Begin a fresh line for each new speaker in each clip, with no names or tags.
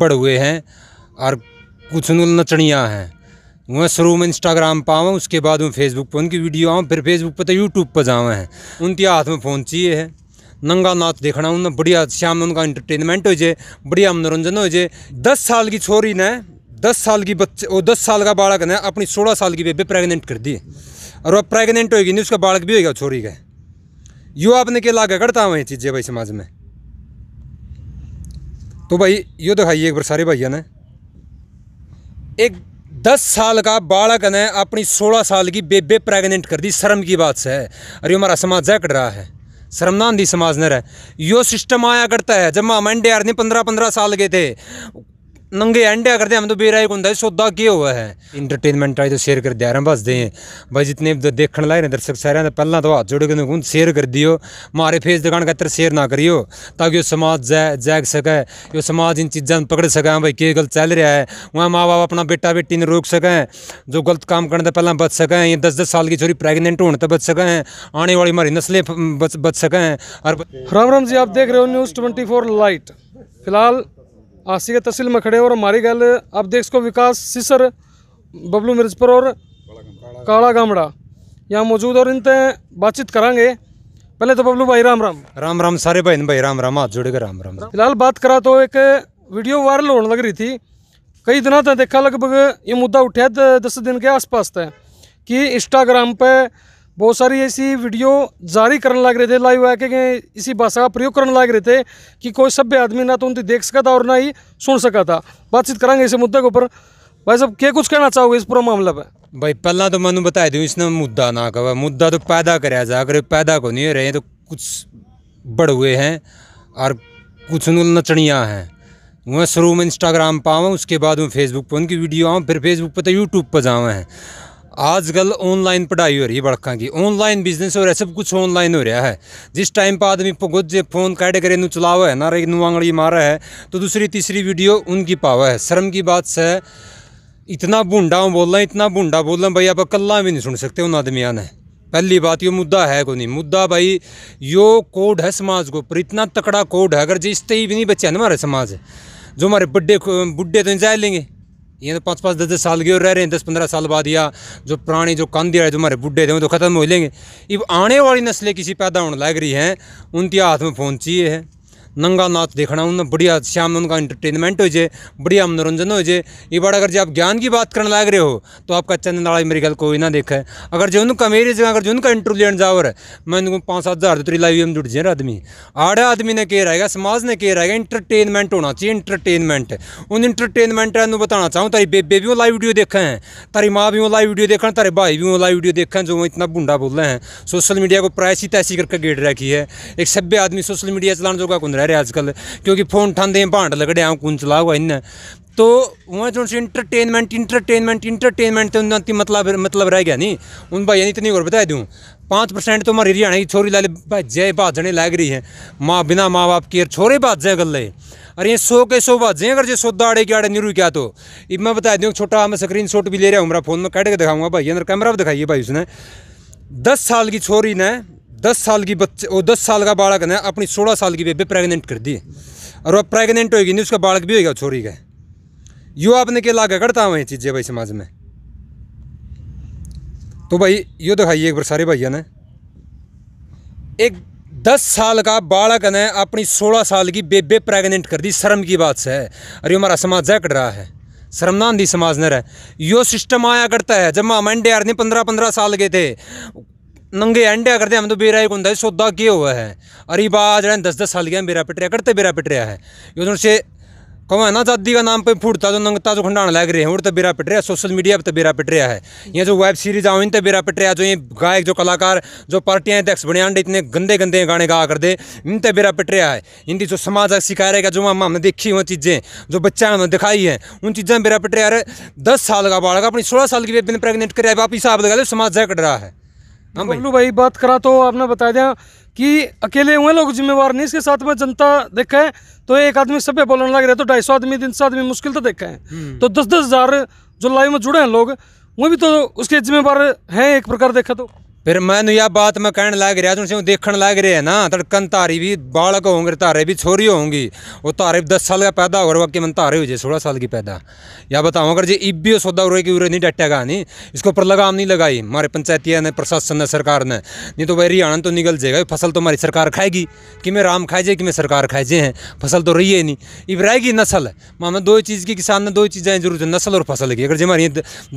बड़ हुए हैं और कुछ नचनियाँ हैं वह शुरू में इंस्टाग्राम पर आवा उसके बाद में फेसबुक पर उनकी वीडियो आऊँ फिर फेसबुक पर तो यूट्यूब पर जावा हैं उनके हाथ में फ़ोन चाहिए है नंगा नाच देखना उन बढ़िया शाम में उनका इंटरटेनमेंट हो जाए बढ़िया मनोरंजन हो जाए दस साल की छोरी ने दस साल की बच्चे वो दस साल का बालक ने अपनी सोलह साल की बेबी प्रेगनेंट कर दी और वह प्रेगनेंट होगी नहीं उसका बालक भी होगा छोरी का यू आपने के लागे करता हुआ ये चीज़ें भाई समाज में तो भाई ये दिखाइए एक बार सारे भाइयों ने एक दस साल का बालक ने अपनी सोलह साल की बेबे प्रेग्नेंट कर दी शर्म की बात से है अरे हमारा समाज है कट रहा है शर्मनांदी समाज ने रहा यो सिस्टम आया करता है जब मामा एन डी पंद्रह पंद्रह साल के थे नंगे अंडे करते हम तो बेरा एक होंगे सौदा क्या हुआ है इंटरटेनमेंट आई तो शेयर कर दिया बस दे भाई जितने देखने लाए ने दर्शक सारे तो पहला तो हाथ जोड़े के शेयर कर दियो मारे फेस दुकान खातर शेयर ना करियो ताकि यो समाज जै जैग सके यो समाज इन चीज़ों पकड़ सके हाँ भाई क्या गलत चल रहा है वहाँ माँ बाप अपना बेटा बेटी ने रोक सकें जो गलत काम करने तो पहला बच सकें ये दस दस साल की छोरी प्रेगनेंट होने बच सकें आने वाली हमारी नस्लें बच बच सकें और राम राम जी आप देख रहे हो न्यूज़ ट्वेंटी लाइट फिलहाल
आसी के तहसील में खड़े और हमारी गल आप देख सको विकास सिसर बबलू मिर्जपुर और काला गामड़ा यहाँ मौजूद और इनते बातचीत करांगे पहले तो बबलू भाई राम राम
राम राम सारे बहन भाई राम राम हाथ जुड़ेगा राम राम
फिलहाल बात करा तो एक वीडियो वायरल होने लग रही थी कई दिनों तक देखा लगभग ये मुद्दा उठे दस दिन के आसपास था कि इंस्टाग्राम पर बहुत सारी ऐसी वीडियो जारी करने लग रहे थे लाइव आके इसी भाषा का प्रयोग करने लग रहे थे कि कोई सभ्य आदमी ना तो उनकी देख सका था और ना ही सुन सका था बातचीत करेंगे इस मुद्दे के ऊपर भाई साहब क्या कुछ कहना चाहोगे इस पूरा मामला
पर भाई पहला तो मैंने बता दू इसने मुद्दा ना कहा मुद्दा तो पैदा कराया जा अगर पैदा को नहीं हो रहे तो कुछ बड़ हुए हैं और कुछ नचणियाँ हैं वह शुरू में इंस्टाग्राम पाऊँ उसके बाद वो फेसबुक पर उनकी वीडियो आऊँ फिर फेसबुक पर तो यूट्यूब पर जावा हैं आजकल ऑनलाइन पढ़ाई हो रही है बड़का की ऑनलाइन बिजनेस हो रहा है सब कुछ ऑनलाइन हो रहा है जिस टाइम पर आदमी गुज फोन काट कर इन चलाओ है ना रू आंगड़ी मारा है तो दूसरी तीसरी वीडियो उनकी पावा है शर्म की बात से इतना बूढ़ा बोल रहा इतना बूढ़ा बोल रहा भाई आप कल्ला भी नहीं सुन सकते उन आदमिया ने पहली बात ये मुद्दा है को नहीं मुद्दा भाई यो कोड है समाज को पर इतना तकड़ा कोड है अगर जिस ही भी नहीं बच्चा ना हमारे समाज जो हमारे बड्डे बुढ़े तो जाए लेंगे ये तो पाँच पाँच दस दस साल के और रह रहे हैं दस पंद्रह साल बाद या जो पुराने जो कांधी है जो हमारे बूढ़े थे वो तो ख़त्म हो लेंगे इब आने वाली नस्लें किसी पैदा होने लग रही हैं उनके हाथ में फ़ोन चाहिए है नंगा नाच देखना उन्हें बढ़िया शाम में उनका इंटरटेनमेंट हो जाए बढ़िया मनोरंजन हो जाए ये बार अगर जब आप ज्ञान की बात करने लग रहे हो तो आपका चंद नाड़ा मेरी गल कोई ना देखे अगर जो उनका मेरी जगह अगर जो उनका इंटरव्यू लेने जावर मैं उनको पाँच सात हज़ार तो तेरी लाइव में जुट जाए आदमी आड़े आदमी ने कह रहेगा समाज ने कह रहेगा इंटरटेनमेंट होना चाहिए इंटरटेनमेंट उन इंटरटेनमेंट बताना चाहूँ तारी बेबे भी वो लाइव वीडियो देखे हैं तारी माँ भी लाइव वीडियो देखा तारे भाई भी लाइव वीडियो देखा जो इतना बुंडा बोल रहे हैं सोशल मीडिया को प्रायसी तैसी करके गेट रखी है एक सभ्य आदमी सोशल मीडिया चलाने जो कुंद रह रहे आजकल क्योंकि फ़ोन ठानते हैं भांड लगड़े आम कुछ चला हुआ इन्हें तो वहाँ जो इंटरटेनमेंट इंटरटेनमेंट इंटरटेनमेंट तो उनकी मतलब मतलब रह गया नहीं उन भाई ने इतनी और बता दूँ पाँच परसेंट तो हमारी हरियाणा की छोरी लाली भाई जय भाजने लग रही है माँ बिना माँ बाप की छोरे भाजे गल्ले अरे ये सो के सो बाजे अगर जो सौ दाड़े के आड़े निरू क्या तो इब मैं बता दूँ छोटा मैं स्क्रीन शॉट भी ले रहा हूँ मेरा फ़ोन में कैट के दिखाऊंगा भाई अंदर कैमरा भी दिखाइए भाई उसने दस साल की छोरी ने दस साल की बच्चे वो दस साल का बालक ने अपनी सोलह साल की बेबी प्रेगनेंट कर दी और वह प्रेगनेंट होगी नहीं उसका बालक भी होगा छोरी का यो आपने के लागे करता हूँ हुआ चीज़ें भाई समाज में तो भाई यो दिखाइए एक बार सारे भैया ने एक दस साल का बालक ने अपनी सोलह साल की बेबे प्रेगनेंट कर दी शर्म की बात से है अरे हमारा समाज जय कट रहा है शर्मनाम दी समाज ने रह यो सिस्टम आया करता है जब हम इंडिया पंद्रह पंद्रह साल के थे नंगे अंडे करते हम तो बेरा एक होंगे सौदा के हुआ है अरे बा जरा दस दस साल गया बेरा पिट रहा करते बेरा पिट रहा है योजना से कहो है ना आजादी का नाम पे फूटता जो तो नंगता जो तो खंडान लग रहे हैं उड़ तो बेरा पिट रहा है सोशल मीडिया पर तो बेरा पिट रहा है ये जो वेब सीरीज आओ इन तो बेरा पिट रहा है जो ये गायक जो कलाकार जो पार्टियाँ अध्यक्ष बने अंडे इतने गंदे गंदे गाने गा कर दे इन तो बेरा पिट रहा है इनकी जो समाज सिखा रहेगा जो हमने देखी हुई चीज़ें जो बच्चा हमने दिखाई है उन चीज़ें बेरा पिट रहा है दस साल का बाढ़ अपनी सोलह साल की बेबी ने प्रेगनेंट कराया आप हिसाब लगा समाज जय कट रहा है
बबलू हाँ भाई बात करा तो आपने बता दिया कि अकेले हुए लोग जिम्मेवार नहीं इसके साथ में जनता देखा है तो एक आदमी सभ्य बोलने लग रहे तो ढाई सौ आदमी तीन सौ आदमी मुश्किल तो देखा है हम्म। तो दस दस हजार जो लाइव में जुड़े हैं लोग वो भी
तो उसके जिम्मेवार हैं एक प्रकार देखा तो फिर ਫਿਰ ਮੈਨੂੰ ਇਹ ਬਾਤ ਮੈਂ ਕਹਿਣ ਲੱਗ ਰਿਹਾ देख ਦੇਖਣ रहे हैं ना तड़कन ਧਾਰੀ भी ਬਾਲਕ होंगे ਧਾਰੇ भी छोरी होंगी वो धारे दस साल का पैदा हो रहा कि मन धारे हो जाए सोलह साल की पैदा या बताऊँ अगर जो इब्बी सौदा उरे की उरे नहीं डटेगा नहीं इसके ऊपर लगाम नहीं लगाई हमारे पंचायतियाँ ने प्रशासन ने सरकार ने नहीं तो भाई हरियाणा तो निकल जाएगा फसल तो हमारी सरकार खाएगी कि मैं राम खाए जाए कि मैं सरकार खाए जाए हैं फसल तो रही है नहीं इब रहेगी नस्ल हमें दो चीज़ की किसान ने दो चीज़ें जरूरत है नस्ल और फसल की अगर जो हमारी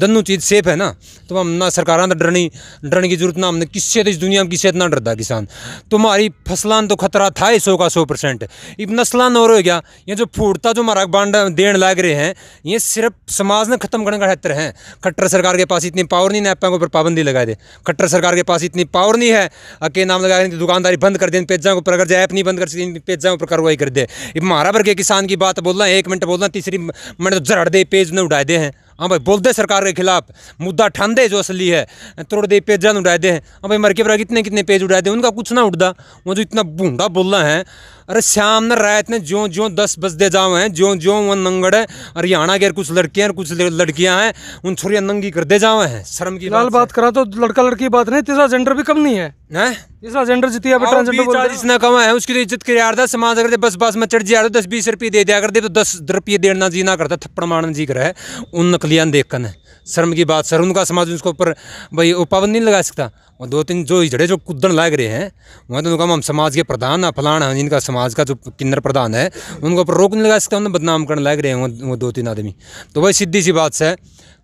दोनों चीज़ सेफ है ना तो हम ना सरकार डरनी डरने की जरूरत जरूरत ना हमने किससे तो इस दुनिया में किससे इतना डरता किसान तुम्हारी फसलान तो खतरा था ही सौ का सौ परसेंट इब नस्लान और हो गया ये जो फूटता जो हमारा बांड देन लाग रहे हैं ये सिर्फ समाज ने खत्म करने का खतर है खट्टर सरकार के पास इतनी पावर नहीं नैपा के ऊपर पाबंदी लगा दे खट्टर सरकार के पास इतनी पावर नहीं है अके नाम लगा दुकानदारी बंद कर दे पेजा के ऊपर अगर ऐप नहीं बंद कर सकती पेजा ऊपर कार्रवाई कर दे इब हमारा भर के किसान की बात बोलना एक मिनट बोलना तीसरी मिनट जर दे पेज ने उठाए दे हैं हाँ भाई बोलते सरकार के खिलाफ मुद्दा ठानते जो असली है तोड़ दे पेजान उठाए दे हाँ भाई मरके पर बरा कितने कितने पेज उठाए दे उनका कुछ ना उठता वो जो इतना बूढ़ा बोलना है अरे शाम ने रात ने जो जो दस बजते जाओ हैं जो जो वो नंगड़ है हरियाणा के कुछ लड़के हैं कुछ लड़कियां हैं उन छोरियां नंगी कर दे जाओ हैं शर्म की लाल बात,
बात करा तो लड़का लड़की बात नहीं तीसरा जेंडर भी कम नहीं है
तीसरा जेंडर जितिया जिसने कमा है उसकी तो इज्जत कर यार समाज अगर बस बस में चढ़ जा दस बीस रुपये दे दिया कर दे तो दस रुपये देना जी ना करता थप्पड़ मारना जी कर उन नकलियां देखकर शर्म की बात सर उनका समाज उसके ऊपर भाई वो पाबंदी नहीं लगा सकता और दो तीन जो झड़े जो कुदन लाग रहे हैं वहाँ तो उनका हम समाज के प्रधान फलान हैं जिनका समाज का जो किन्नर प्रधान है उनको ऊपर रोक नहीं लगा सकता उन्हें बदनाम करने लाग रहे हैं वो दो तीन आदमी तो वही सीधी सी बात से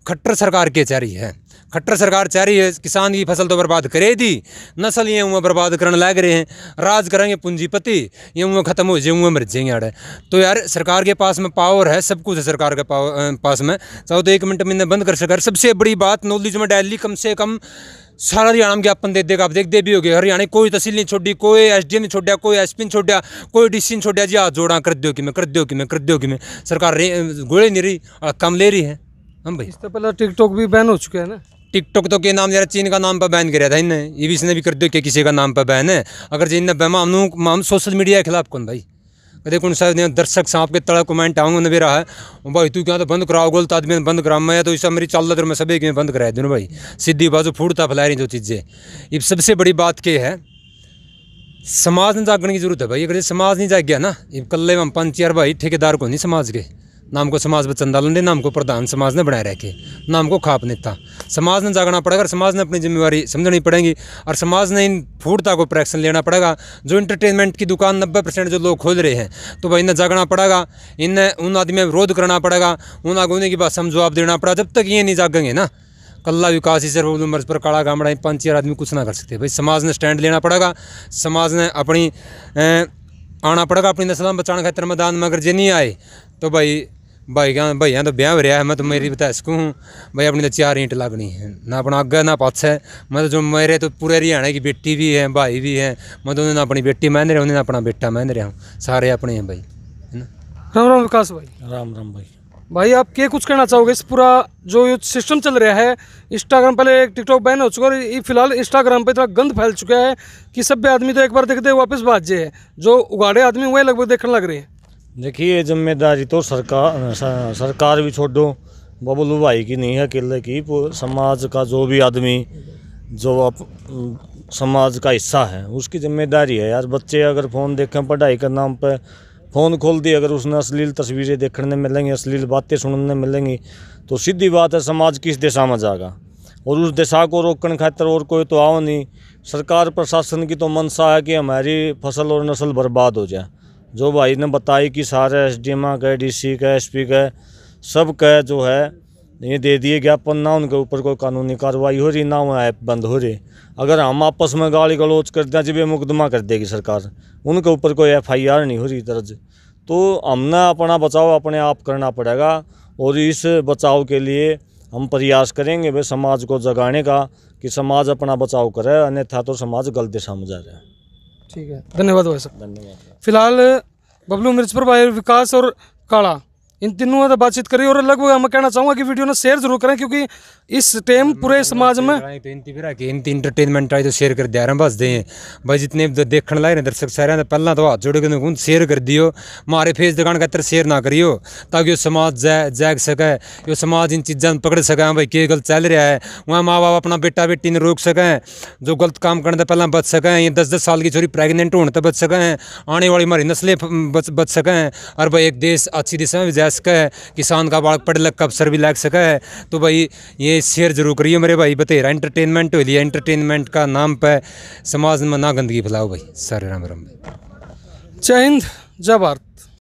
खट्टर सरकार के चाह है खट्टर सरकार चाह रही है किसान की फसल तो बर्बाद करे दी नस्ल ये हुआ बर्बाद करने लग रहे हैं राज करेंगे पूंजीपति ये हुआ खत्म हो जाए हुए मर जाएंगे अड़े तो यार सरकार के पास में पावर है सब कुछ है सरकार के पास में चाहो तो एक मिनट में बंद कर सकर सबसे बड़ी बात नॉलेज में डेली कम से कम ज्ञापन ਹਰਿਆਣਾ ਵਿਗਿਆਪਨ ਦੇ ਦੇਗਾ ਆਪ ਦੇਖਦੇ ਵੀ ਹੋਗੇ ਹਰਿਆਣੇ ਕੋਈ ਤਹਿਸੀਲ ਨਹੀਂ ਛੋਡੀ ਕੋਈ ਐਸਡੀਐਮ ਨਹੀਂ ਛੋਡਿਆ ਕੋਈ ਐਸਪੀ ਨਹੀਂ ਛੋਡਿਆ ਕੋਈ ਡੀਸੀ ਨਹੀਂ ਛੋਡਿਆ ਜੀ कोई डी सी ਦਿਓ छोड़ा जी ਦਿਓ हाँ, जोड़ा कर दो कि मैं कर कि मैं सरकार गोले नहीं रही और कम ले रही है हम भाई इससे पहले टिकटॉक भी बैन हो चुके हैं ना टिकटॉक तो के नाम जरा चीन का नाम पर बैन कराया था इन्हें ये भी इसने भी कर दो कि किसी का नाम पर बैन है अगर जी इन्हें हम सोशल मीडिया के खिलाफ कौन भाई देखो शायद दर्शक सांप के तड़ा कमेंट आऊंगा ना रहा है भाई तू क्या तो बंद कराओ गोल तो आदमी बंद करा मैं तो इसका मेरी चाल तो मैं सभी बंद कराया दोनों भाई सीधी बाजू फूटता फैला रही जो चीज़ें ये सबसे बड़ी बात क्या है समाज ने जागने की जरूरत है भाई अगर समाज नहीं जाग गया ना इब कल्ले में पंच यार भाई ठेकेदार को नहीं समाज के नाम को समाज बचन दल ने नाम को प्रधान समाज ने बनाए रखे नाम को खाप नेता समाज ने जागना पड़ेगा और समाज ने अपनी जिम्मेवारी समझनी पड़ेगी और समाज ने इन फूटता को प्रैक्शन लेना पड़ेगा जो इंटरटेनमेंट की दुकान नब्बे परसेंट जो लोग खोल रहे हैं तो भाई इन्हें जागना पड़ेगा इन्हें उन आदमी विरोध करना पड़ेगा उन आगोने की बात समझवाब देना पड़ा जब तक ये नहीं जागेंगे ना कल्ला विकास ही सिर्फ मर्ज पर काड़ा गामा पाँच चार आदमी कुछ ना कर सकते भाई समाज ने स्टैंड लेना पड़ेगा समाज ने अपनी आना पड़ेगा अपनी नस्ल बचाने खातर मैदान में अगर जे नहीं आए तो भाई भाई क्या यहाँ तो ब्याह रहा है मैं तो मेरी बता सकूँ भाई अपनी तो चार ईंट लागनी है ना अपना आगे ना पाछ है मैं तो जो मेरे तो पूरे हरियाणा की बेटी भी है भाई भी है मैं तो उन्हें अपनी बेटी मैं रहा उन्हें अपना बेटा मैं रहा हूँ सारे अपने हैं भाई है ना राम राम विकास
भाई राम राम भाई भाई आप क्या कुछ कहना चाहोगे इस पूरा जो ये सिस्टम चल रहा है इंस्टाग्राम पहले एक टिकटॉक बैन हो चुका है और ये फिलहाल इंस्टाग्राम पे इतना गंद फैल चुका है कि सब आदमी तो एक बार देखते वापस भाग जाए जो उगाड़े आदमी वह लगभग देखने लग रहे हैं
देखिए जिम्मेदारी तो सरकार सरकार भी छोड़ो बबलू भाई की नहीं है अकेले की समाज का जो भी आदमी जो आप समाज का हिस्सा है उसकी जिम्मेदारी है यार बच्चे अगर फ़ोन देखें पढ़ाई के नाम पर फ़ोन खोल दिए अगर उसने अश्लील तस्वीरें देखने मिलेंगी अश्लील बातें सुनने मिलेंगी तो सीधी बात है समाज किस दिशा में जाएगा और उस दिशा को रोकने खातर और कोई तो आओ नहीं सरकार प्रशासन की तो मनसा है कि हमारी फसल और नस्ल बर्बाद हो जाए जो भाई ने बताई कि सारे एस डी एम गए डी सी का एस पी का सब का जो है ये दे दिए ज्ञापन ना उनके ऊपर कोई कानूनी कार्रवाई हो रही ना वो ऐप बंद हो रही अगर हम आपस में गाली गलोच करते हैं जब ये मुकदमा कर देगी सरकार उनके ऊपर कोई एफ आई आर नहीं हो रही दर्ज तो हमने अपना बचाव अपने आप करना पड़ेगा और इस बचाव के लिए हम प्रयास करेंगे वे समाज को जगाने का कि समाज अपना बचाव करे अन्यथा तो समाज गलत दिशा में जा रहा है
ठीक है धन्यवाद भाई साहब धन्यवाद फिलहाल बबलू मिर्च पर भाई विकास और काला इन तीनों से तो बातचीत करी और लगभग मैं कहना चाहूँगा कि वीडियो ना शेयर जरूर करें क्योंकि इस टाइम पूरे हाँ, समाज हाँ, में
हाँ, इंटरटेनमेंट आई तो शेयर कर दिया बस दें भाई जितने देखने लाए दर्शक सारे तो पहला तो हाथ जोड़े कौन शेयर कर दियो मारे फेस दुकान खातर शेयर ना करियो ताकि समाज जा जाग सके यो समाज इन चीज़ों पकड़ सके भाई के गलत चल रहा है वहाँ माँ बाप अपना बेटा बेटी ने रोक सकें जो गलत काम करने पहले बच सकें या दस दस साल की छोरी प्रेगनेंट होने तक बच सकें आने वाली हमारी नस्लें बच बच सकें और भाई एक देश अच्छी दिशा में रह सके है किसान का बाढ़ पढ़ लग का अवसर भी लग सके है तो भाई ये शेयर जरूर करिए मेरे भाई बतेरा इंटरटेनमेंट हो लिया इंटरटेनमेंट का नाम पर समाज में ना गंदगी फैलाओ भाई सारे राम राम जय हिंद जय भारत